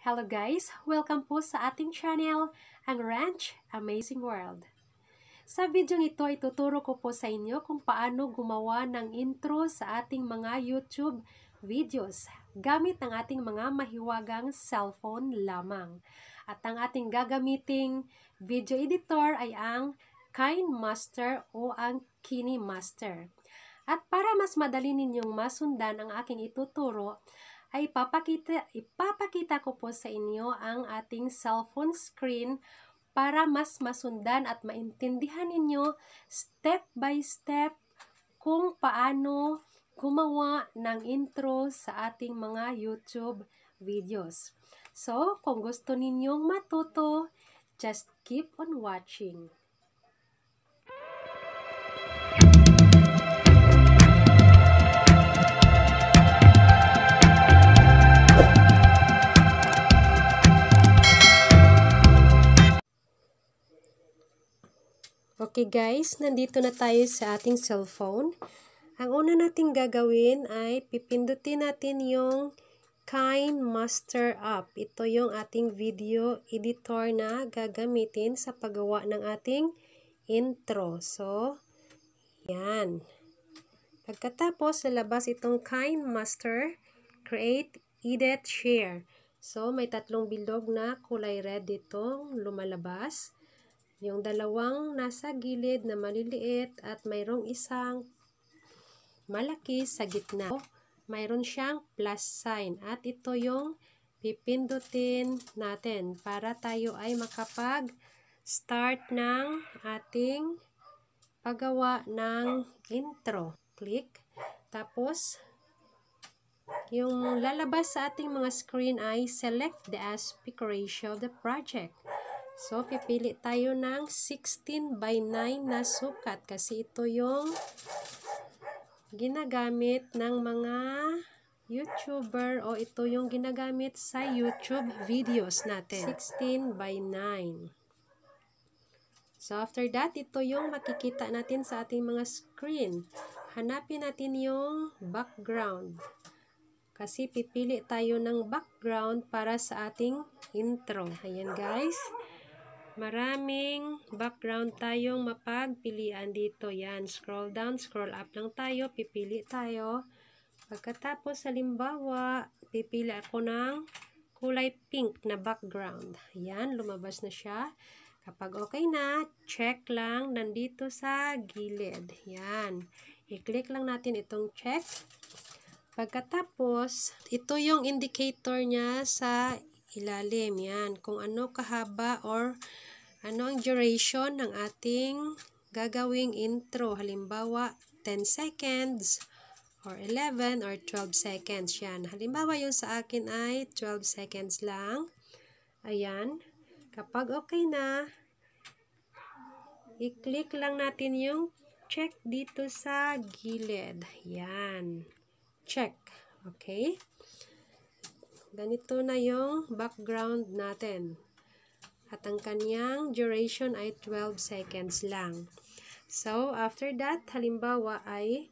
Hello guys! Welcome po sa ating channel, ang Ranch Amazing World. Sa video ito, ituturo ko po sa inyo kung paano gumawa ng intro sa ating mga YouTube videos gamit ang ating mga mahiwagang cellphone lamang. At ang ating gagamiting video editor ay ang KineMaster o ang KineMaster. At para mas madali ninyong masundan ang aking ituturo, ay papakita, ipapakita ko po sa inyo ang ating cellphone screen para mas masundan at maintindihan ninyo step by step kung paano gumawa ng intro sa ating mga YouTube videos. So, kung gusto ninyong matuto, just keep on watching. Okay guys, nandito na tayo sa ating cellphone. Ang una natin gagawin ay pipindutin natin yung Kind Master App. Ito yung ating video editor na gagamitin sa paggawa ng ating intro. So, yan. Pagkatapos, lalabas itong Kind Master, Create, Edit, Share. So, may tatlong bilog na kulay red ditong lumalabas. Yung dalawang nasa gilid na maliliit at mayroong isang malaki sa gitna. Mayroon siyang plus sign at ito yung pipindutin natin para tayo ay makapag start ng ating paggawa ng intro. Click. Tapos, yung lalabas sa ating mga screen ay select the aspect ratio of the project. So, pipili tayo ng 16 by 9 na sukat kasi ito yung ginagamit ng mga YouTuber o ito yung ginagamit sa YouTube videos natin. 16 by 9. So, after that, ito yung makikita natin sa ating mga screen. Hanapin natin yung background. Kasi pipili tayo ng background para sa ating intro. Ayan guys. Maraming background tayong mapagpilian dito. Yan, scroll down, scroll up lang tayo, pipili tayo. Pagkatapos, halimbawa, pipili ako ng kulay pink na background. Yan, lumabas na siya. Kapag okay na, check lang nandito sa gilid. Yan. I-click lang natin itong check. Pagkatapos, ito yung indicator niya sa ilalim. Yan, kung ano kahaba or ano ang duration ng ating gagawing intro? Halimbawa, 10 seconds or 11 or 12 seconds. Yan. Halimbawa, yung sa akin ay 12 seconds lang. Ayan. Kapag okay na, i-click lang natin yung check dito sa gilid. Yan. Check. Okay. Ganito na yung background natin. At ang kanyang duration ay 12 seconds lang. So, after that, halimbawa ay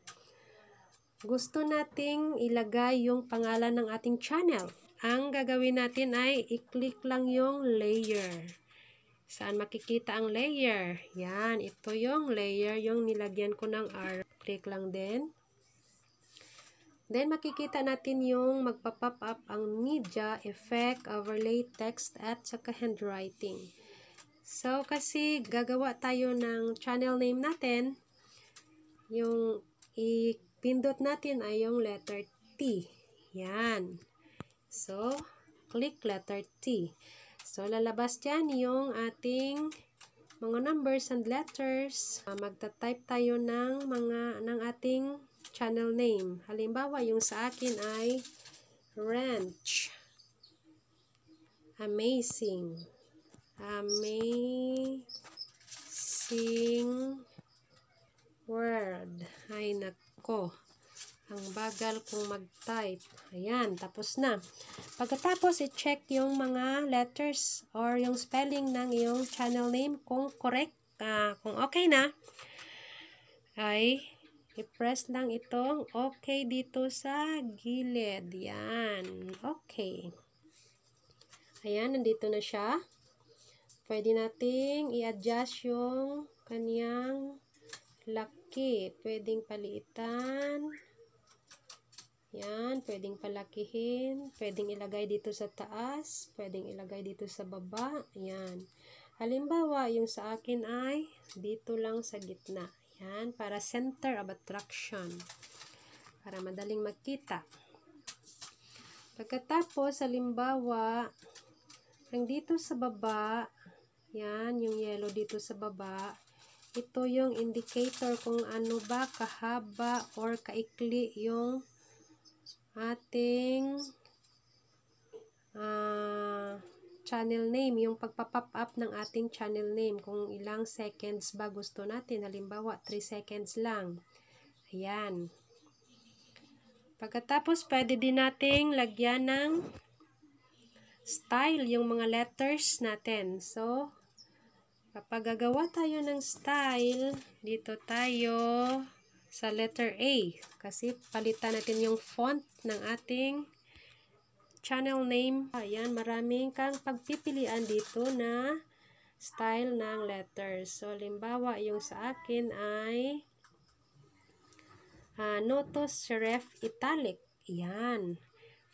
gusto nating ilagay yung pangalan ng ating channel. Ang gagawin natin ay i-click lang yung layer. Saan makikita ang layer? Yan, ito yung layer yung nilagyan ko ng arrow. Click lang din. Then, makikita natin yung magpa-pop up ang media, effect, overlay, text, at saka handwriting. So, kasi gagawa tayo ng channel name natin, yung ipindot natin ay yung letter T. Yan. So, click letter T. So, lalabas dyan yung ating mga numbers and letters. Ah, magta-type tayo ng mga ng ating channel name. Halimbawa, yung sa akin ay Ranch. Amazing. Amazing word. Ay, nako. Ang bagal kong mag-type. Ayan, tapos na. Pagkatapos, i-check yung mga letters or yung spelling ng iyong channel name kung correct, uh, kung okay na, ay I-press lang itong okay dito sa gilid. Yan. Okay. Ayan, nandito na siya. Pwede nating i-adjust yung kaniyang laki. Pwedeng paliitan. Yan, pwedeng palakihin, pwedeng ilagay dito sa taas, pwedeng ilagay dito sa baba, yan. Halimbawa, yung sa akin ay dito lang sa gitna, yan, para center of attraction. Para madaling magkita. Pagkatapos, halimbawa, ang dito sa baba, yan, yung yellow dito sa baba, ito yung indicator kung ano ba kahaba or kaikli yung ating uh, channel name, yung pagpa-pop up ng ating channel name, kung ilang seconds ba gusto natin, halimbawa 3 seconds lang. Ayan. Pagkatapos, pwede din nating lagyan ng style yung mga letters natin. So, kapag gagawa tayo ng style, dito tayo sa letter A. Kasi palitan natin yung font ng ating channel name. Ayan, maraming kang pagpipilian dito na style ng letters. So, limbawa, yung sa akin ay uh, Notos Serif Italic. Ayan.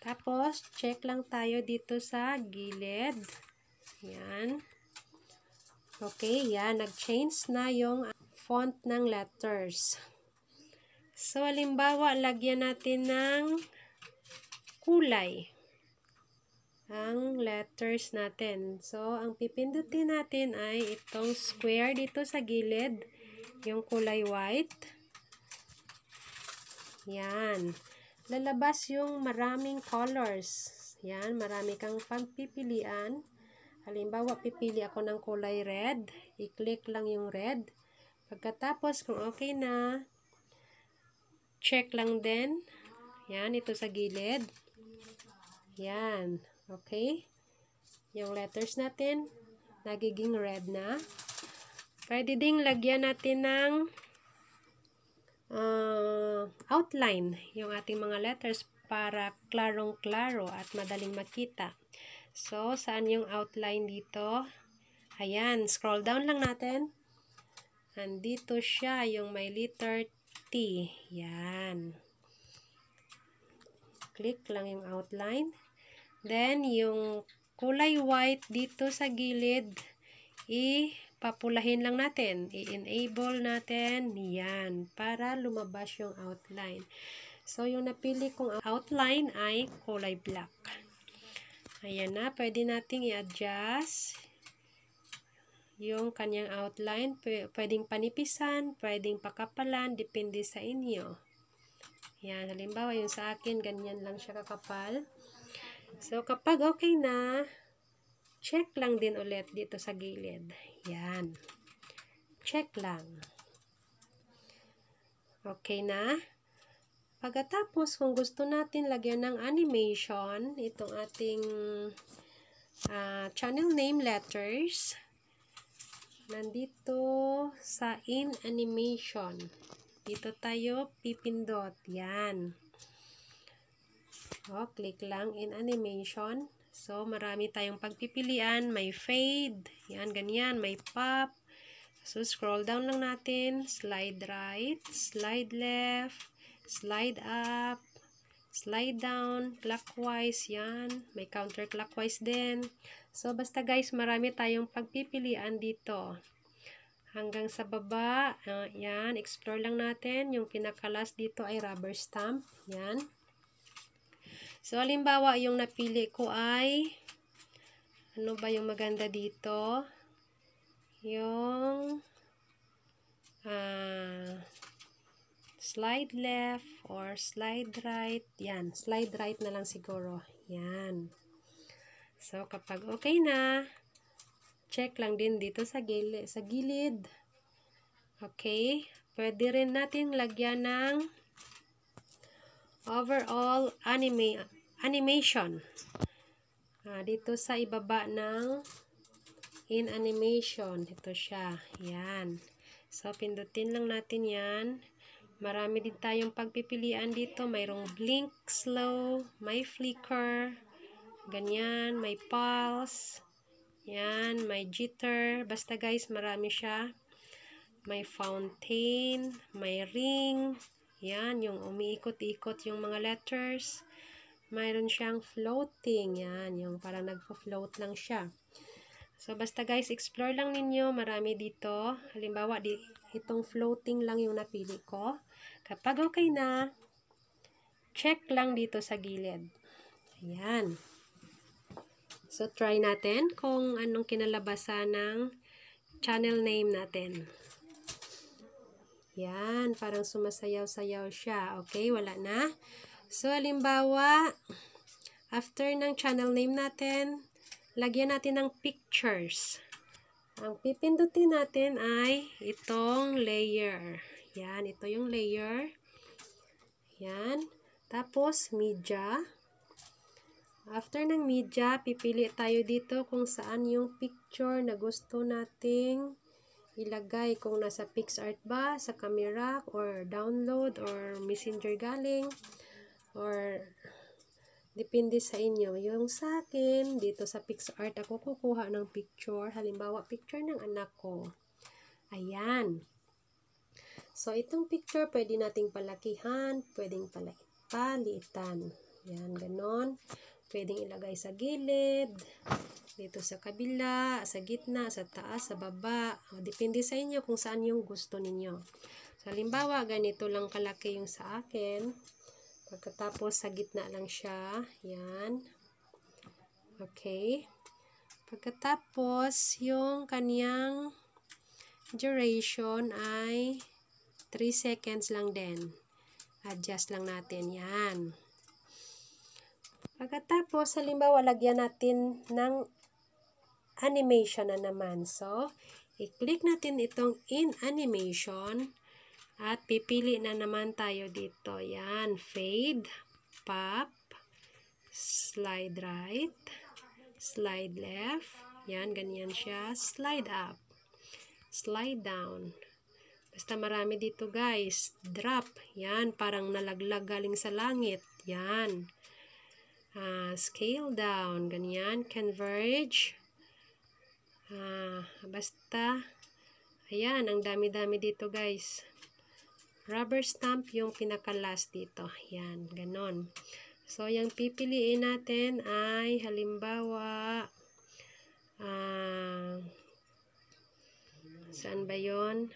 Tapos, check lang tayo dito sa gilid. Ayan. Okay, yan. Nag-change na yung font ng letters. So, halimbawa, lagyan natin ng kulay ang letters natin. So, ang pipindutin natin ay itong square dito sa gilid, yung kulay white. Yan. Lalabas yung maraming colors. Yan, marami kang pagpipilian. Halimbawa, pipili ako ng kulay red. I-click lang yung red. Pagkatapos, kung okay na, check lang din. Yan, ito sa gilid. Yan. Okay? Yung letters natin, nagiging red na. Pwede ding lagyan natin ng uh, outline yung ating mga letters para klarong-klaro at madaling makita. So, saan yung outline dito? Ayan, scroll down lang natin. Andito siya, yung may letter T. Yan. Click lang yung outline. Then, yung kulay white dito sa gilid, ipapulahin lang natin. I-enable natin. Yan. Para lumabas yung outline. So, yung napili kong outline ay kulay black. Ayan na. Pwede nating i-adjust yung kanyang outline. Pwedeng panipisan, pwedeng pakapalan, depende sa inyo. Yan. Halimbawa, yung sa akin, ganyan lang siya kakapal. So, kapag okay na, check lang din ulit dito sa gilid. Yan. Check lang. Okay na. Pagkatapos, kung gusto natin lagyan ng animation, itong ating uh, channel name letters, nandito sa in animation. Dito tayo pipindot. Yan. O, oh, click lang in animation. So, marami tayong pagpipilian. May fade. Yan, ganyan. May pop. So, scroll down lang natin. Slide right. Slide left. Slide up. Slide down. Clockwise. Yan. May counterclockwise din. So, basta guys, marami tayong pagpipilian dito. Hanggang sa baba. Uh, yan. Explore lang natin. Yung pinakalas dito ay rubber stamp. Yan. So, halimbawa, yung napili ko ay, ano ba yung maganda dito? Yung, ah, slide left or slide right. Yan, slide right na lang siguro. Yan. So, kapag okay na, check lang din dito sa, gilid. sa gilid. Okay. Pwede rin natin lagyan ng overall anime animation. Ah, dito sa ibaba ng in animation. Ito siya. Yan. So, pindutin lang natin yan. Marami din tayong pagpipilian dito. Mayroong blink, slow, may flicker, ganyan, may pulse, yan, may jitter. Basta guys, marami siya. May fountain, may ring, yan, yung umiikot-ikot yung mga letters mayroon siyang floating. Yan, yung parang nagfo-float lang siya. So, basta guys, explore lang ninyo. Marami dito. Halimbawa, di, itong floating lang yung napili ko. Kapag okay na, check lang dito sa gilid. Ayan. So, try natin kung anong kinalabasan ng channel name natin. Yan, parang sumasayaw-sayaw siya. Okay, wala na. So, halimbawa, after ng channel name natin, lagyan natin ng pictures. Ang pipindutin natin ay itong layer. Yan, ito yung layer. Yan. Tapos, media. After ng media, pipili tayo dito kung saan yung picture na gusto nating ilagay kung nasa PixArt ba, sa camera, or download, or messenger galing or depende sa inyo. Yung sa akin, dito sa PixArt, ako kukuha ng picture. Halimbawa, picture ng anak ko. Ayan. So, itong picture, pwede nating palakihan, pwedeng palitan. Ayan, ganon. Pwedeng ilagay sa gilid, dito sa kabila, sa gitna, sa taas, sa baba. depende sa inyo kung saan yung gusto ninyo. So, halimbawa, ganito lang kalaki yung sa akin. Pagkatapos, sa gitna lang siya. Yan. Okay. Pagkatapos, yung kanyang duration ay 3 seconds lang din. Adjust lang natin. Yan. Pagkatapos, halimbawa, lagyan natin ng animation na naman. So, i-click natin itong in animation. At pipili na naman tayo dito. Yan, fade, pop, slide right, slide left. Yan, ganyan siya. Slide up, slide down. Basta marami dito guys. Drop. Yan, parang nalaglag galing sa langit. Yan. Uh, scale down. Ganyan. Converge. Uh, basta. Ayan, ang dami-dami dito guys. Rubber stamp yung pinaka-last dito. Yan, ganon. So, yung pipiliin natin ay halimbawa uh, saan ba yun?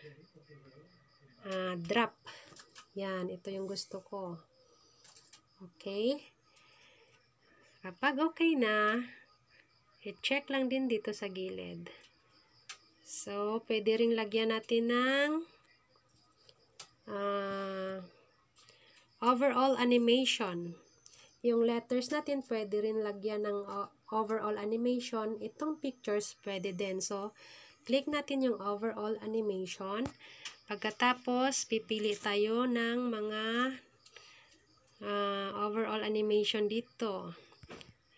Uh, drop. Yan, ito yung gusto ko. Okay. Kapag okay na, i-check lang din dito sa gilid. So, pwede ring lagyan natin ng uh, overall animation. Yung letters natin, pwede rin lagyan ng ah, overall animation. Itong pictures, pwede din. So, click natin yung overall animation. Pagkatapos, pipili tayo ng mga uh, overall animation dito.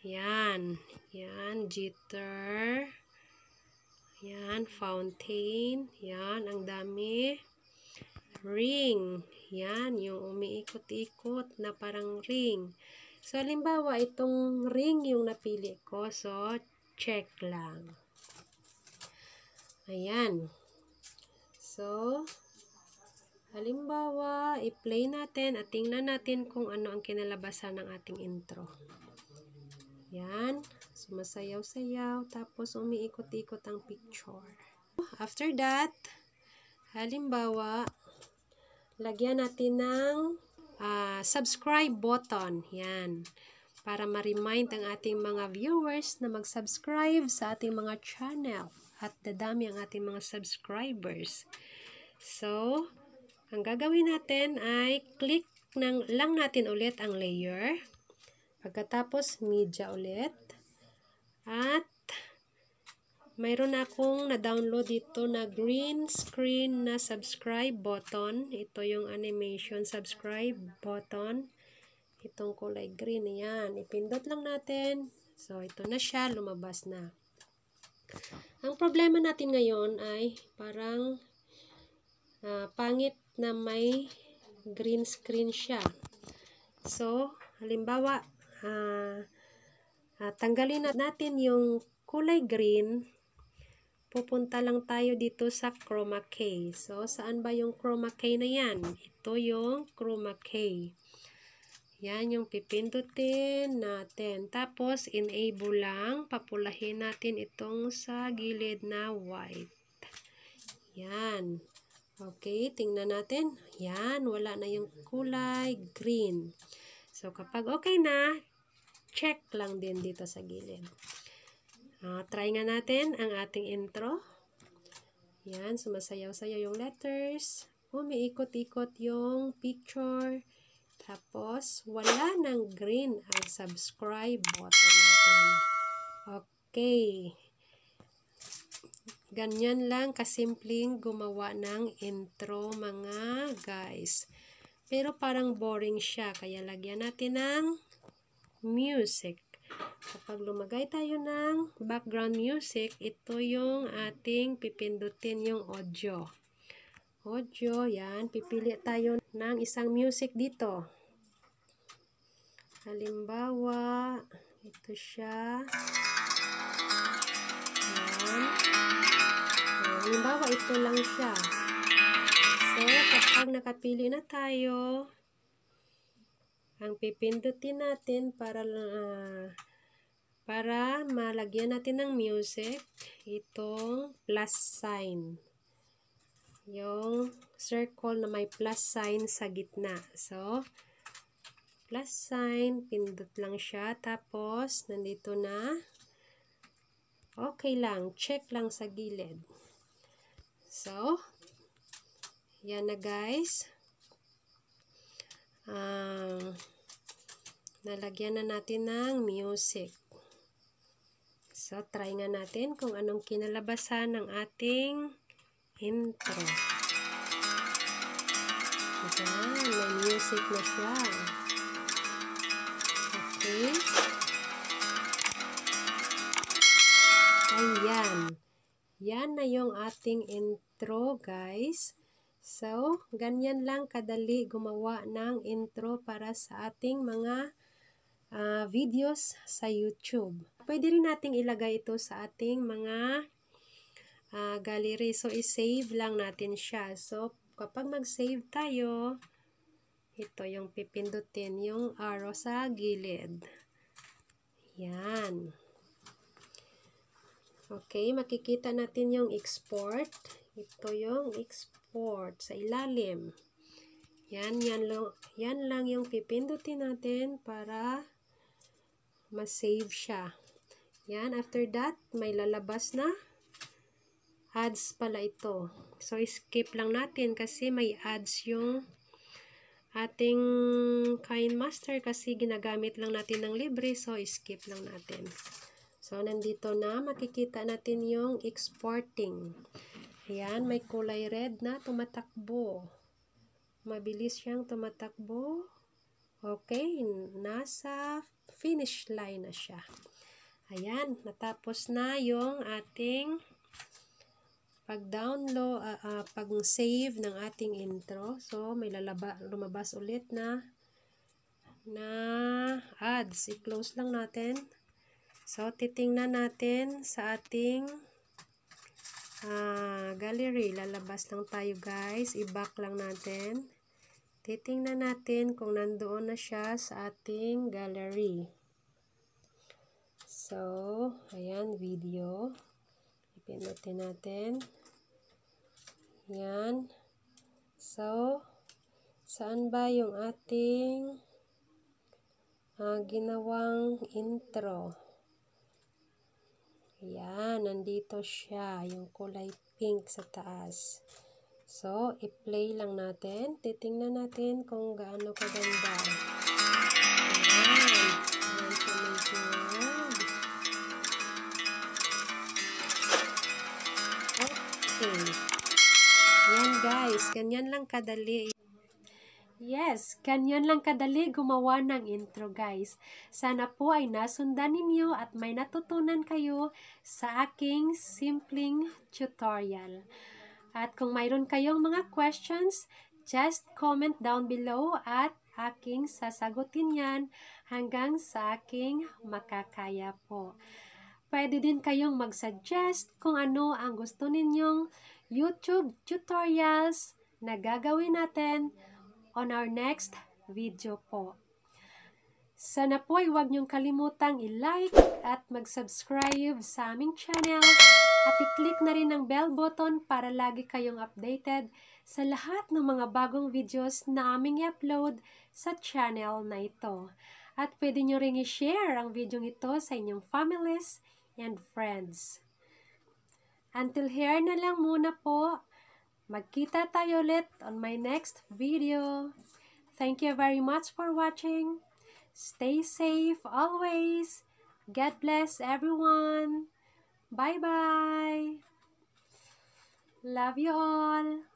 Yan. Yan. Jitter. Yan. Fountain. Yan. Ang dami ring. Yan, yung umiikot-ikot na parang ring. So, halimbawa, itong ring yung napili ko. So, check lang. Ayan. So, halimbawa, i-play natin at tingnan natin kung ano ang kinalabasan ng ating intro. Yan. Sumasayaw-sayaw. Tapos, umiikot-ikot ang picture. After that, halimbawa, lagyan natin ng uh, subscribe button. Yan. Para ma-remind ang ating mga viewers na mag-subscribe sa ating mga channel. At dadami ang ating mga subscribers. So, ang gagawin natin ay click ng, lang natin ulit ang layer. Pagkatapos, media ulit. At mayroon akong na-download dito na green screen na subscribe button. Ito yung animation subscribe button. Itong kulay green. Ayan. Ipindot lang natin. So, ito na siya. Lumabas na. Ang problema natin ngayon ay parang uh, pangit na may green screen siya. So, halimbawa, uh, uh, tanggalin natin yung kulay green pupunta lang tayo dito sa chroma key. So, saan ba yung chroma key na yan? Ito yung chroma key. Yan yung pipindutin natin. Tapos, enable lang. Papulahin natin itong sa gilid na white. Yan. Okay, tingnan natin. Yan, wala na yung kulay green. So, kapag okay na, check lang din dito sa gilid. Uh, try nga natin ang ating intro. Yan, sumasayaw-sayaw yung letters. Umiikot-ikot yung picture. Tapos, wala ng green ang subscribe button natin. Okay. Ganyan lang kasimpleng gumawa ng intro mga guys. Pero parang boring siya. Kaya lagyan natin ng music. Kapag lumagay tayo ng background music, ito yung ating pipindutin yung audio. Audio, yan. Pipili tayo ng isang music dito. Halimbawa, ito siya. Yan. Halimbawa, ito lang siya. So, kapag nakapili na tayo, ang pipindutin natin para uh, para malagyan natin ng music itong plus sign yung circle na may plus sign sa gitna so plus sign pindot lang siya tapos nandito na okay lang check lang sa gilid so yan na guys um, nalagyan na natin ng music. So, try nga natin kung anong kinalabasan ng ating intro. Ito na, may music na siya. Okay. Ayan. Yan na yung ating intro, guys. So, ganyan lang kadali gumawa ng intro para sa ating mga uh, videos sa YouTube. Pwede rin nating ilagay ito sa ating mga uh, gallery. So, i-save lang natin siya. So, kapag mag-save tayo, ito yung pipindutin yung arrow sa gilid. Yan. Okay, makikita natin yung export. Ito yung export support, sa ilalim. Yan, yan lang, yan lang yung pipindutin natin para ma-save siya. Yan, after that, may lalabas na ads pala ito. So, skip lang natin kasi may ads yung ating Kind Master kasi ginagamit lang natin ng libre. So, skip lang natin. So, nandito na makikita natin yung exporting. Ayan, may kulay red na tumatakbo. Mabilis siyang tumatakbo. Okay, nasa finish line na siya. Ayan, natapos na yung ating pag-download, uh, uh, ah, pag-save ng ating intro. So, may lalaba, lumabas ulit na na ads. I-close lang natin. So, titingnan natin sa ating uh, gallery. Lalabas lang tayo guys. I-back lang natin. Titingnan natin kung nandoon na siya sa ating gallery. So, ayan, video. Ipindutin natin. Ayan. So, saan ba yung ating uh, ginawang intro? Ayan, nandito siya, yung kulay pink sa taas. So, i-play lang natin. Titingnan natin kung gaano kaganda. Ayan. Ayan siya medyo. Okay. Ayan guys, ganyan lang kadali. Yes, kanyan lang kadali gumawa ng intro guys. Sana po ay nasundan ninyo at may natutunan kayo sa aking simpleng tutorial. At kung mayroon kayong mga questions, just comment down below at aking sasagutin yan hanggang sa aking makakaya po. Pwede din kayong mag-suggest kung ano ang gusto ninyong YouTube tutorials na gagawin natin on our next video po. Sana po ay huwag niyong kalimutang i-like at mag-subscribe sa aming channel at i-click na rin ang bell button para lagi kayong updated sa lahat ng mga bagong videos na aming i-upload sa channel na ito. At pwede niyo rin i-share ang video ito sa inyong families and friends. Until here na lang muna po Magkita tayo ulit on my next video. Thank you very much for watching. Stay safe always. God bless everyone. Bye-bye. Love you all.